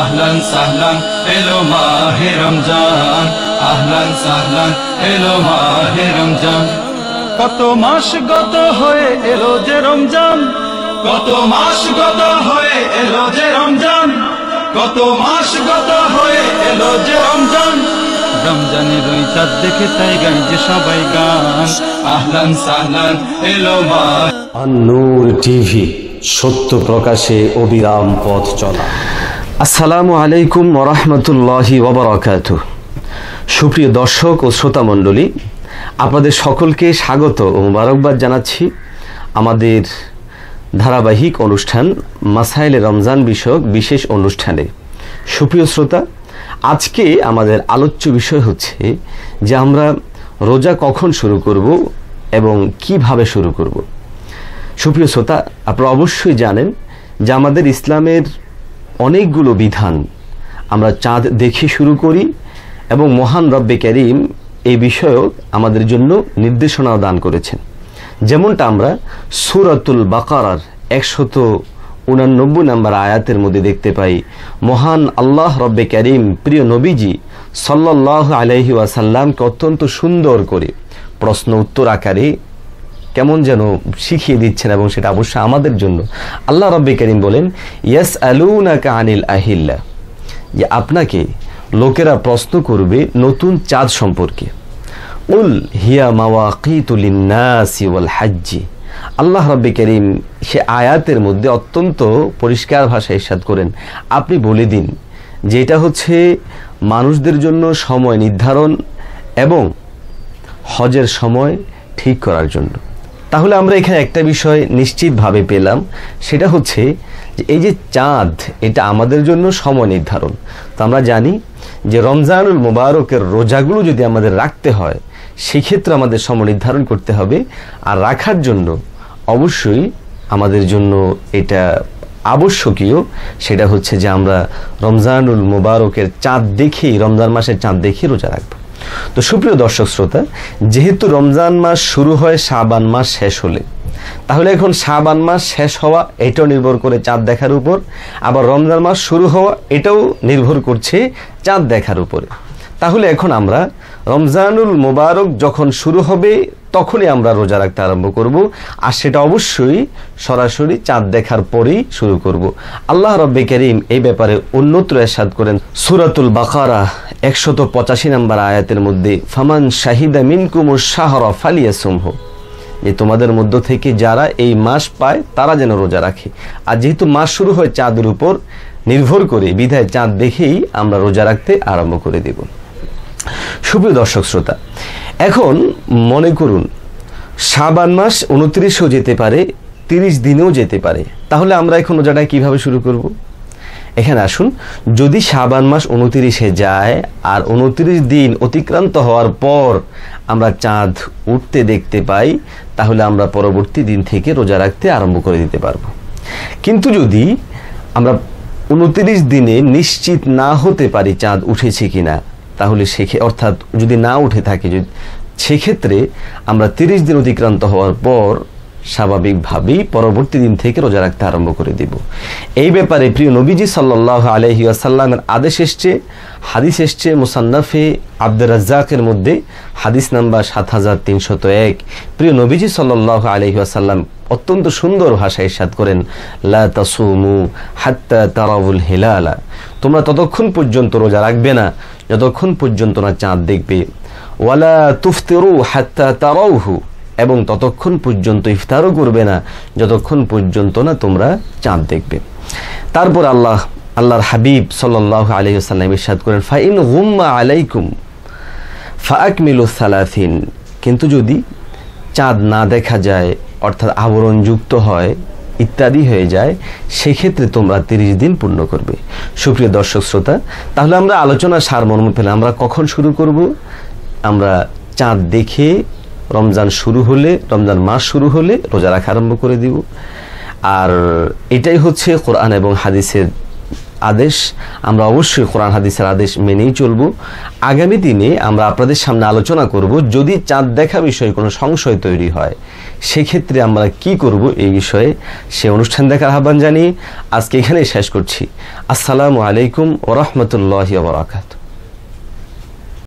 আহলান সাহলান এলো মাহে রমজান আহলান সাহলান এলো মাহে রমজান কত মাস গত হয়ে এলো যে রমজান কত মাস গত হয়ে এলো যে রমজান কত মাস গত হয়ে এলো যে রমজান রমজানের ওই চাঁদ দেখে তাই গাই যে সবাই গান আহলান সাহলান এলো মা আন্নুর টিভি সত্য প্রকাশে অবিরাম পথ চলা আসসালামু আলাইকুম ওরহমতুল্লাহি ওবরাকাত সুপ্রিয় দর্শক ও শ্রোতামণ্ডলী আপনাদের সকলকে স্বাগত ও মুবারকবাদ জানাচ্ছি আমাদের ধারাবাহিক অনুষ্ঠান মাসাইল রমজান বিষয়ক বিশেষ অনুষ্ঠানে সুপ্রিয় শ্রোতা আজকে আমাদের আলোচ্য বিষয় হচ্ছে যে আমরা রোজা কখন শুরু করব এবং কিভাবে শুরু করব সুপ্রিয় শ্রোতা আপনারা অবশ্যই জানেন যে আমাদের ইসলামের অনেকগুলো বিধান আমরা চাঁদ দেখে শুরু করি এবং মহান রব্বে করিম এই বিষয়ক আমাদের জন্য নির্দেশনা দান করেছেন যেমনটা আমরা সুরাতুল বাকারার একশত উনানব্বই নম্বর আয়াতের মধ্যে দেখতে পাই মহান আল্লাহ রব্বে করিম প্রিয় নবীজি সাল্লাহ আলহি ওয়াসাল্লামকে অত্যন্ত সুন্দর করে প্রশ্ন উত্তর আকারে কেমন যেন শিখিয়ে দিচ্ছেন এবং সেটা অবশ্য আমাদের জন্য আল্লাহ রব্বি করিম বলেন ইয়াস আলুনাকা আনিল আহিল্লা যে আপনাকে লোকেরা প্রশ্ন করবে নতুন চাঁদ সম্পর্কে উল হিয়া মাওয়াকিতুলিন্নাসি ওয়াল হাজ্জি আল্লাহ রব্বি করিম সে আয়াতের মধ্যে অত্যন্ত পরিষ্কার ভাষায় ইস্বাদ করেন আপনি বলে দিন যে এটা হচ্ছে মানুষদের জন্য সময় নির্ধারণ এবং হজের সময় ঠিক করার জন্য তাহলে আমরা এখানে একটা বিষয় নিশ্চিতভাবে পেলাম সেটা হচ্ছে যে এই যে চাঁদ এটা আমাদের জন্য সময় নির্ধারণ তো আমরা জানি যে রমজানুল মোবারকের রোজাগুলো যদি আমাদের রাখতে হয় সেক্ষেত্রে আমাদের সময় নির্ধারণ করতে হবে আর রাখার জন্য অবশ্যই আমাদের জন্য এটা আবশ্যকীয় সেটা হচ্ছে যে আমরা রমজানুল মোবারকের চাঁদ দেখেই রমজান মাসের চাঁদ দেখেই রোজা রাখবো তো সুপ্রিয় দর্শক শ্রোতা যেহেতু রমজান মাস শুরু হয় শাবান মাস শেষ হলে তাহলে এখন শাবান মাস শেষ হওয়া এটাও নির্ভর করে চাঁদ দেখার উপর আবার রমজান মাস শুরু হওয়া এটাও নির্ভর করছে চাঁদ দেখার উপরে তাহলে এখন আমরা রমজানুল মোবারক যখন শুরু হবে তখনই আমরা রোজা রাখতে আরম্ভ করব আর সেটা অবশ্যই সরাসরি চাঁদ দেখার পরেই শুরু করব আল্লাহ রব্বে করিম এই ব্যাপারে অন্যত্র এসাদ করেন সুরাতুল বাকারা একশত পঁচাশি নম্বর আয়াতের মধ্যে ফামান শাহিদা মিনকুম শাহরা ফালিয়া সুমহ যে তোমাদের মধ্য থেকে যারা এই মাস পায় তারা যেন রোজা রাখে আর যেহেতু মাস শুরু হয় চাঁদের উপর নির্ভর করে বিধায় চাঁদ দেখেই আমরা রোজা রাখতে আরম্ভ করে দেব সুপ্রিয় দর্শক শ্রোতা এখন মনে করুন সাবান মাস উনত্রিশও যেতে পারে তিরিশ দিনেও যেতে পারে তাহলে আমরা এখন ওজাটা কিভাবে শুরু করব। এখানে আসুন যদি সাবান মাস উনতিরিশে যায় আর উনত্রিশ দিন অতিক্রান্ত হওয়ার পর আমরা চাঁদ উঠতে দেখতে পাই তাহলে আমরা পরবর্তী দিন থেকে রোজা রাখতে আরম্ভ করে দিতে পারব কিন্তু যদি আমরা উনতিরিশ দিনে নিশ্চিত না হতে পারি চাঁদ উঠেছে কিনা তাহলে সেখে অর্থাৎ যদি না উঠে থাকে যদি সেক্ষেত্রে আমরা তিরিশ দিন অতিক্রান্ত হওয়ার পর স্বাভাবিকভাবেই পরবর্তী দিন থেকে রোজা রাখতে আরম্ভ করে দিব এই ব্যাপারে প্রিয় নবীজি সাল্লাহ আলহি আসাল্লামের আদেশ এসছে হাদিস এসছে মুসান্নাফে আব্দুর রাজ্জাকের মধ্যে হাদিস নাম্বার সাত হাজার তিনশত এক প্রিয় নবীজি সাল্লাহ আলহি আসাল্লাম অত্যন্ত সুন্দর ভাষায় সাদ করেন লা তাসুমু হাত্তা তারাউল হিলালা তোমরা ততক্ষণ পর্যন্ত রোজা রাখবে না যতক্ষণ পর্যন্ত না চাঁদ দেখবে ওয়ালা তুফতেরু হাত্তা তারাউহু এবং ততক্ষণ পর্যন্ত ইফতারও করবে না যতক্ষণ পর্যন্ত না তোমরা চাঁদ দেখবে তারপর আল্লাহ আল্লাহর হাবিব সাল্লাহ আলহিসাল্লাম ইসাদ করেন ফাইন হুম্মা আলাইকুম ফাক সালাফিন কিন্তু যদি চাঁদ না দেখা যায় অর্থাৎ আবরণযুক্ত হয় ইত্যাদি হয়ে যায় সেক্ষেত্রে তোমরা তিরিশ দিন পূর্ণ করবে সুপ্রিয় দর্শক শ্রোতা তাহলে আমরা আলোচনা সারমর্ম ফেলে আমরা কখন শুরু করব আমরা চাঁদ দেখে রমজান শুরু হলে রমজান মাস শুরু হলে রোজা রাখা আরম্ভ করে দিব আর এটাই হচ্ছে কোরআন এবং হাদিসের আদেশ আমরা অবশ্যই কোরআন হাদিসের আদেশ মেনেই চলব আগামী দিনে আমরা আপনাদের সামনে আলোচনা করব যদি চাঁদ দেখা বিষয়ে কোনো সংশয় তৈরি হয় সেক্ষেত্রে আমরা কি করব এই বিষয়ে সে অনুষ্ঠান দেখার আহ্বান জানিয়ে আজকে এখানেই শেষ করছি আসসালামু আলাইকুম ওরহমতুল্লাহ বরাকাত